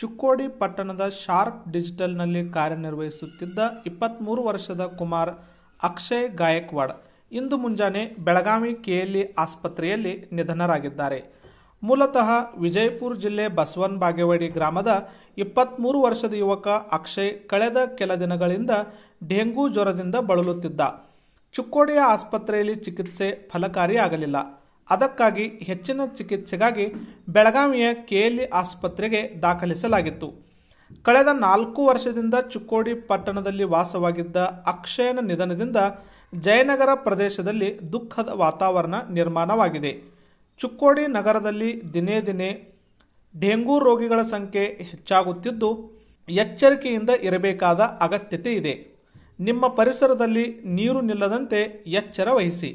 ಚುಕ್ಕೋಡಿ ಪಟ್ಟಣದ ಶಾರ್ಪ್ ಡಿಜಿಟಲ್ನಲ್ಲಿ ಕಾರ್ಯನಿರ್ವಹಿಸುತ್ತಿದ್ದ ಮೂರು ವರ್ಷದ ಕುಮಾರ್ ಅಕ್ಷಯ್ ಗಾಯಕ್ವಾಡ್ ಇಂದು ಮುಂಜಾನೆ ಬೆಳಗಾವಿ ಕೆಎಲ್ಇ ಆಸ್ಪತ್ರೆಯಲ್ಲಿ ನಿಧನರಾಗಿದ್ದಾರೆ ಮೂಲತಃ ವಿಜಯಪುರ ಜಿಲ್ಲೆ ಬಸವನ್ ಬಾಗೇವಾಡಿ ಗ್ರಾಮದ ಇಪ್ಪತ್ತ್ಮೂರು ವರ್ಷದ ಯುವಕ ಅಕ್ಷಯ್ ಕಳೆದ ಕೆಲ ದಿನಗಳಿಂದ ಡೆಂಗು ಜ್ವರದಿಂದ ಬಳಲುತ್ತಿದ್ದ ಚುಕ್ಕೋಡಿಯ ಆಸ್ಪತ್ರೆಯಲ್ಲಿ ಚಿಕಿತ್ಸೆ ಫಲಕಾರಿಯಾಗಲಿಲ್ಲ ಅದಕ್ಕಾಗಿ ಹೆಚ್ಚಿನ ಚಿಕಿತ್ಸೆಗಾಗಿ ಬೆಳಗಾವಿಯ ಕೆಎಲ್ಇ ಆಸ್ಪತ್ರೆಗೆ ದಾಖಲಿಸಲಾಗಿತ್ತು ಕಳೆದ ನಾಲ್ಕು ವರ್ಷದಿಂದ ಚಿಕ್ಕೋಡಿ ಪಟ್ಟಣದಲ್ಲಿ ವಾಸವಾಗಿದ್ದ ಅಕ್ಷಯನ ನಿಧನದಿಂದ ಜಯನಗರ ಪ್ರದೇಶದಲ್ಲಿ ದುಃಖದ ವಾತಾವರಣ ನಿರ್ಮಾಣವಾಗಿದೆ ಚುಕ್ಕೋಡಿ ನಗರದಲ್ಲಿ ದಿನೇ ದಿನೇ ಡೆಂಗೂ ರೋಗಿಗಳ ಸಂಖ್ಯೆ ಹೆಚ್ಚಾಗುತ್ತಿದ್ದು ಎಚ್ಚರಿಕೆಯಿಂದ ಇರಬೇಕಾದ ಅಗತ್ಯತೆ ಇದೆ ನಿಮ್ಮ ಪರಿಸರದಲ್ಲಿ ನೀರು ನಿಲ್ಲದಂತೆ ಎಚ್ಚರ ವಹಿಸಿ